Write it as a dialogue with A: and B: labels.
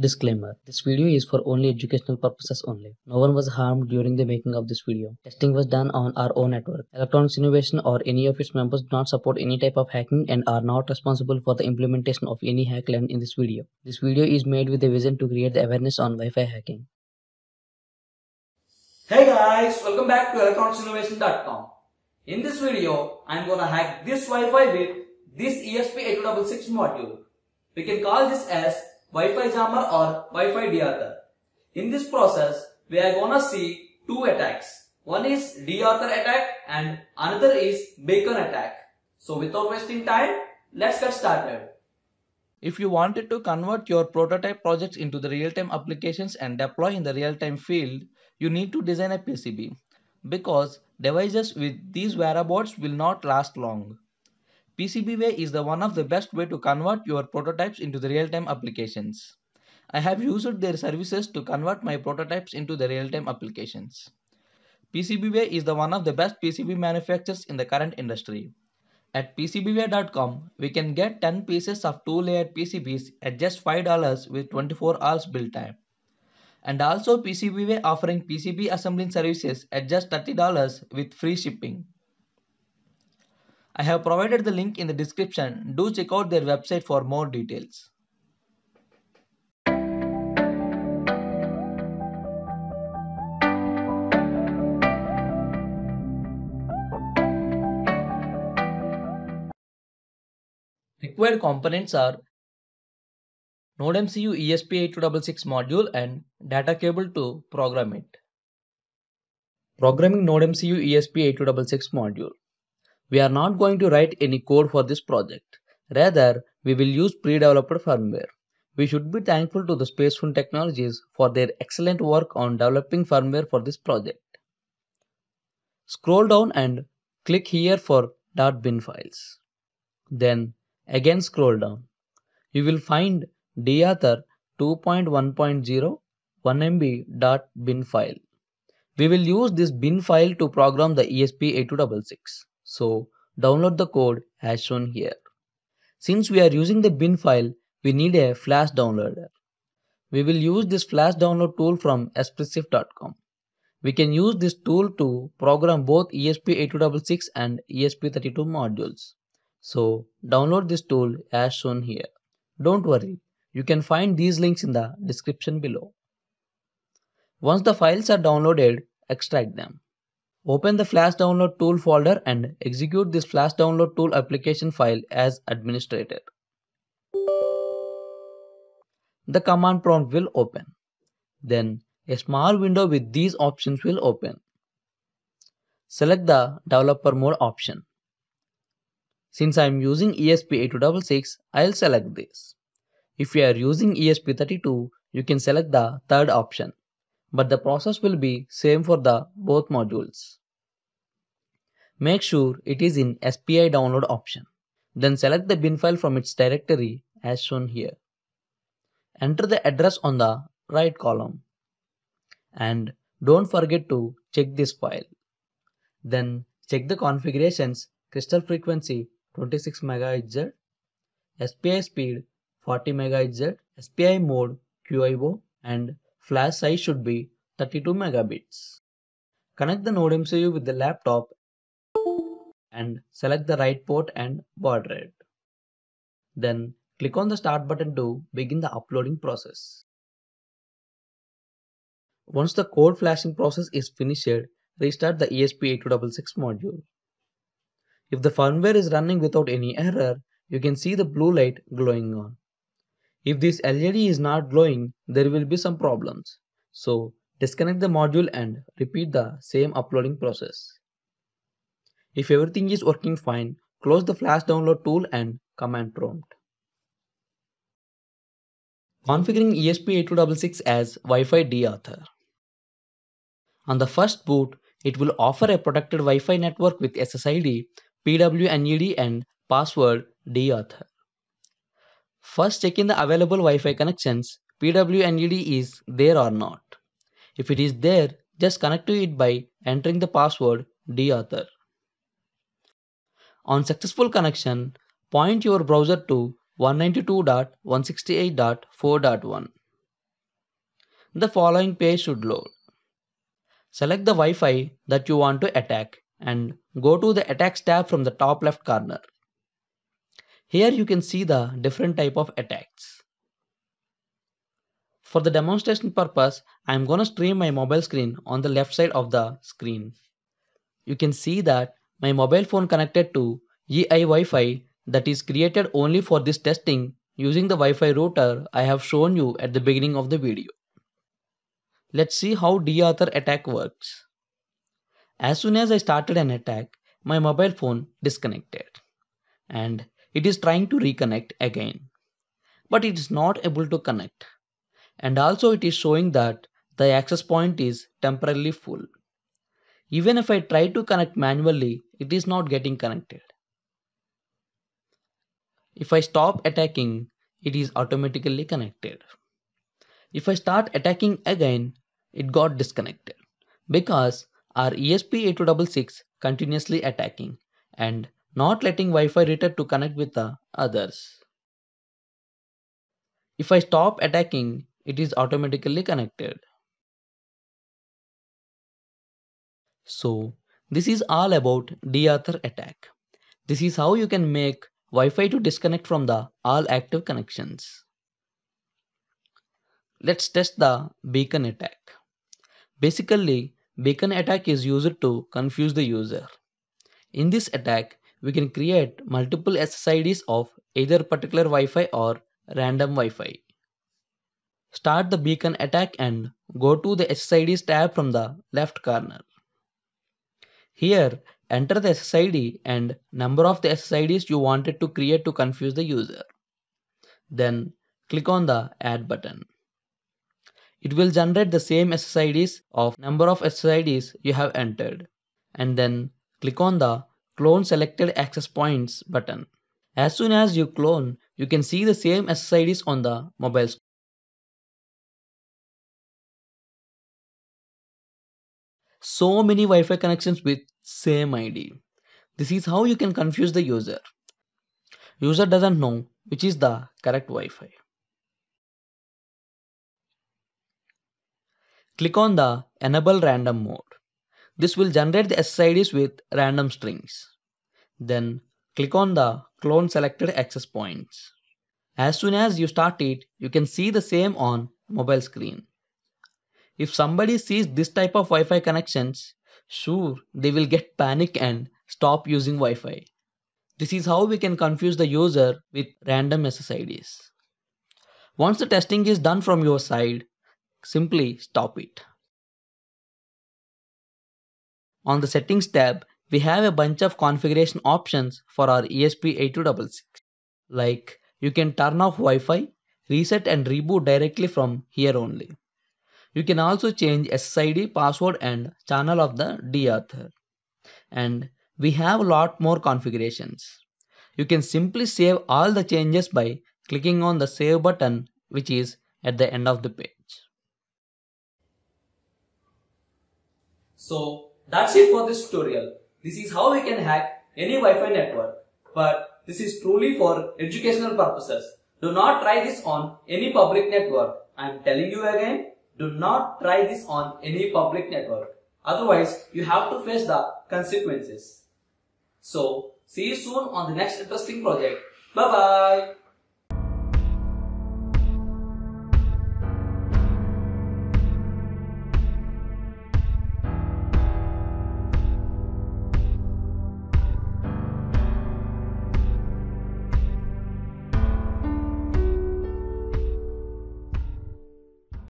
A: Disclaimer. This video is for only educational purposes only. No one was harmed during the making of this video. Testing was done on our own network. Electronics Innovation or any of its members do not support any type of hacking and are not responsible for the implementation of any hack learned in this video. This video is made with the vision to create the awareness on Wi-Fi hacking. Hey guys, welcome back to electronicsinnovation.com. In this video, I'm gonna hack this Wi-Fi with this ESP8266 module. We can call this as Wi-Fi jammer or Wi-Fi dearther. In this process, we are gonna see two attacks. One is dearther attack and another is beacon attack. So without wasting time, let's get started. If you wanted to convert your prototype projects into the real-time applications and deploy in the real-time field, you need to design a PCB because devices with these wearables will not last long. PCBWay is the one of the best way to convert your prototypes into the real-time applications. I have used their services to convert my prototypes into the real-time applications. PCBWay is the one of the best PCB manufacturers in the current industry. At PCBWay.com, we can get 10 pieces of 2-layer PCBs at just $5 with 24 hours build time. And also PCBWay offering PCB assembling services at just $30 with free shipping. I have provided the link in the description. Do check out their website for more details. Required components are NodeMCU ESP8266 module and data cable to program it. Programming NodeMCU ESP8266 module. We are not going to write any code for this project. Rather, we will use pre-developed firmware. We should be thankful to the Spacefun Technologies for their excellent work on developing firmware for this project. Scroll down and click here for .bin files. Then again scroll down. You will find dather 2.1.0 1mb.bin file. We will use this bin file to program the ESP8266. So download the code as shown here. Since we are using the bin file, we need a flash downloader. We will use this flash download tool from espressif.com. We can use this tool to program both ESP8266 and ESP32 modules. So download this tool as shown here. Don't worry, you can find these links in the description below. Once the files are downloaded, extract them. Open the Flash Download Tool folder and execute this Flash Download Tool application file as administrator. The command prompt will open. Then a small window with these options will open. Select the developer mode option. Since I am using ESP8266, I'll select this. If you are using ESP32, you can select the third option but the process will be same for the both modules. Make sure it is in SPI download option. Then select the bin file from its directory as shown here. Enter the address on the right column. And don't forget to check this file. Then check the configurations crystal frequency 26 MHz, SPI speed 40 MHz, SPI mode QIO and Flash size should be 32 megabits. Connect the node MCU with the laptop and select the right port and baud rate. Then click on the start button to begin the uploading process. Once the code flashing process is finished, restart the ESP8266 module. If the firmware is running without any error, you can see the blue light glowing on. If this LED is not glowing, there will be some problems. So disconnect the module and repeat the same uploading process. If everything is working fine, close the flash download tool and command prompt. Configuring ESP8266 as Wi-Fi deauthor. On the first boot, it will offer a protected Wi-Fi network with SSID, PWNED and password deauthor. First check in the available Wi-Fi connections pwned is there or not. If it is there, just connect to it by entering the password dauthor. On successful connection, point your browser to 192.168.4.1. The following page should load. Select the Wi-Fi that you want to attack and go to the Attacks tab from the top left corner. Here you can see the different type of attacks. For the demonstration purpose, I am gonna stream my mobile screen on the left side of the screen. You can see that my mobile phone connected to EI Wi-Fi that is created only for this testing using the Wi-Fi router I have shown you at the beginning of the video. Let's see how DAuthor attack works. As soon as I started an attack, my mobile phone disconnected. And it is trying to reconnect again, but it is not able to connect. And also it is showing that the access point is temporarily full. Even if I try to connect manually, it is not getting connected. If I stop attacking, it is automatically connected. If I start attacking again, it got disconnected because our ESP8266 continuously attacking and not letting Wi-Fi router to connect with the others. If I stop attacking, it is automatically connected. So this is all about d attack. This is how you can make Wi-Fi to disconnect from the all active connections. Let's test the beacon attack. Basically, beacon attack is used to confuse the user. In this attack, we can create multiple SSIDs of either particular Wi-Fi or random Wi-Fi. Start the beacon attack and go to the SSIDs tab from the left corner. Here, enter the SSID and number of the SSIDs you wanted to create to confuse the user. Then click on the add button. It will generate the same SSIDs of number of SSIDs you have entered and then click on the clone selected access points button. As soon as you clone, you can see the same SSIDs on the mobile screen. So many Wi-Fi connections with same ID. This is how you can confuse the user. User doesn't know which is the correct Wi-Fi. Click on the Enable Random mode. This will generate the SIDs with random strings. Then click on the clone selected access points. As soon as you start it, you can see the same on mobile screen. If somebody sees this type of Wi-Fi connections, sure they will get panic and stop using Wi-Fi. This is how we can confuse the user with random SSIDs. Once the testing is done from your side, simply stop it. On the settings tab, we have a bunch of configuration options for our ESP8266. Like you can turn off Wi-Fi, reset and reboot directly from here only. You can also change SSID, password and channel of the D And we have a lot more configurations. You can simply save all the changes by clicking on the save button which is at the end of the page. So that's it for this tutorial. This is how we can hack any Wi-Fi network. But this is truly for educational purposes. Do not try this on any public network. I am telling you again, do not try this on any public network. Otherwise, you have to face the consequences. So, see you soon on the next interesting project. Bye-bye.